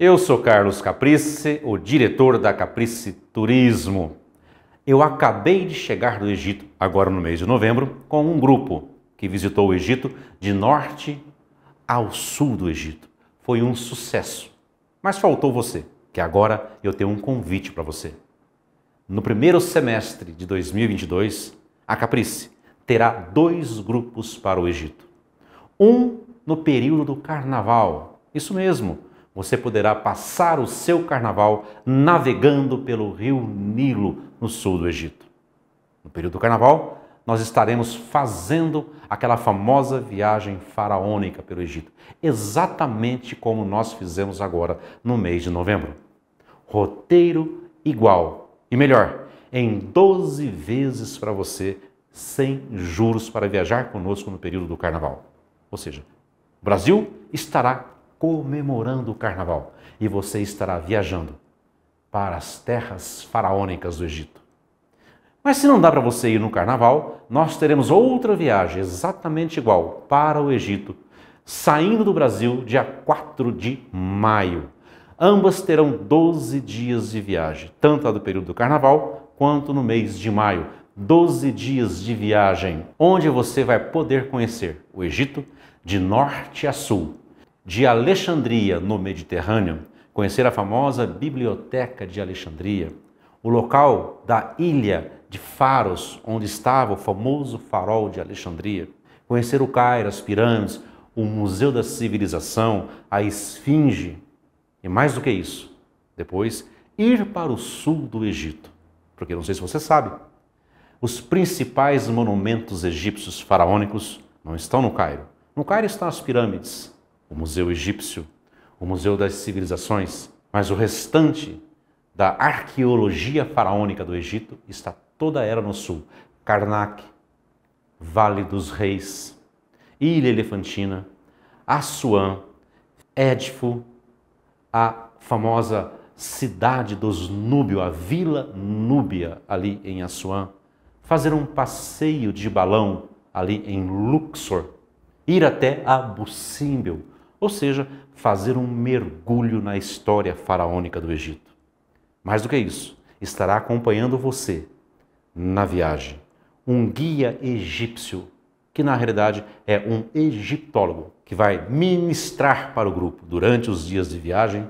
Eu sou Carlos Caprice, o diretor da Caprice Turismo. Eu acabei de chegar do Egito, agora no mês de novembro, com um grupo que visitou o Egito de norte ao sul do Egito. Foi um sucesso. Mas faltou você, que agora eu tenho um convite para você. No primeiro semestre de 2022, a Caprice terá dois grupos para o Egito. Um no período do carnaval, isso mesmo, você poderá passar o seu carnaval navegando pelo rio Nilo, no sul do Egito. No período do carnaval, nós estaremos fazendo aquela famosa viagem faraônica pelo Egito, exatamente como nós fizemos agora no mês de novembro. Roteiro igual e melhor, em 12 vezes para você, sem juros para viajar conosco no período do carnaval. Ou seja, o Brasil estará comemorando o carnaval e você estará viajando para as terras faraônicas do Egito. Mas se não dá para você ir no carnaval, nós teremos outra viagem exatamente igual para o Egito, saindo do Brasil dia 4 de maio. Ambas terão 12 dias de viagem, tanto a do período do carnaval quanto no mês de maio. 12 dias de viagem, onde você vai poder conhecer o Egito de norte a sul, de Alexandria, no Mediterrâneo, conhecer a famosa Biblioteca de Alexandria, o local da ilha de Faros, onde estava o famoso farol de Alexandria, conhecer o Cairo, as pirâmides, o Museu da Civilização, a Esfinge e mais do que isso, depois ir para o sul do Egito, porque não sei se você sabe, os principais monumentos egípcios faraônicos não estão no Cairo. No Cairo estão as pirâmides, o Museu Egípcio, o Museu das Civilizações, mas o restante da arqueologia faraônica do Egito está toda era no sul. Karnak, Vale dos Reis, Ilha Elefantina, Assuã, Edfu, a famosa cidade dos Núbios, a Vila Núbia ali em Assuã, fazer um passeio de balão ali em Luxor, ir até Abu Simbel, ou seja, fazer um mergulho na história faraônica do Egito. Mais do que isso, estará acompanhando você na viagem um guia egípcio, que na realidade é um egiptólogo, que vai ministrar para o grupo durante os dias de viagem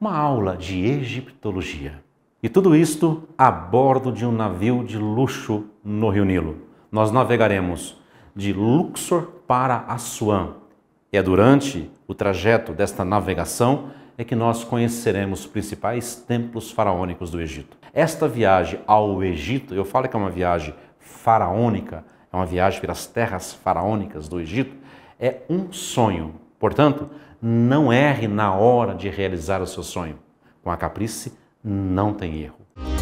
uma aula de egiptologia. E tudo isto a bordo de um navio de luxo no Rio Nilo. Nós navegaremos de Luxor para Assuã, e é durante o trajeto desta navegação é que nós conheceremos os principais templos faraônicos do Egito. Esta viagem ao Egito, eu falo que é uma viagem faraônica, é uma viagem pelas terras faraônicas do Egito, é um sonho. Portanto, não erre na hora de realizar o seu sonho. Com a Caprice, não tem erro.